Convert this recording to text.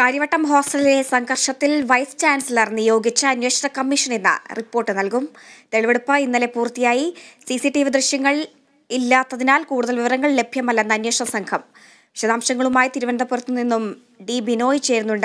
കാര്യവട്ടം ഹോസ്റ്റലിലെ സംഘർഷത്തിൽ vice chancellor നിയോഗിച്ച അന്വേഷണ കമ്മീഷൻ ഇന്ന് റിപ്പോർട്ട് നൽകും തെളിവെടുപ്പ് ഇന്നലെ പൂർത്തിയായി സി സി ടി വി ദൃശ്യങ്ങൾ ഇല്ലാത്തതിനാൽ കൂടുതൽ വിവരങ്ങൾ ലഭ്യമല്ലെന്ന് അന്വേഷണ സംഘം വിശദാംശങ്ങളുമായി തിരുവനന്തപുരത്ത് നിന്നും ഡി ബിനോയ് ചേരുന്നുണ്ട്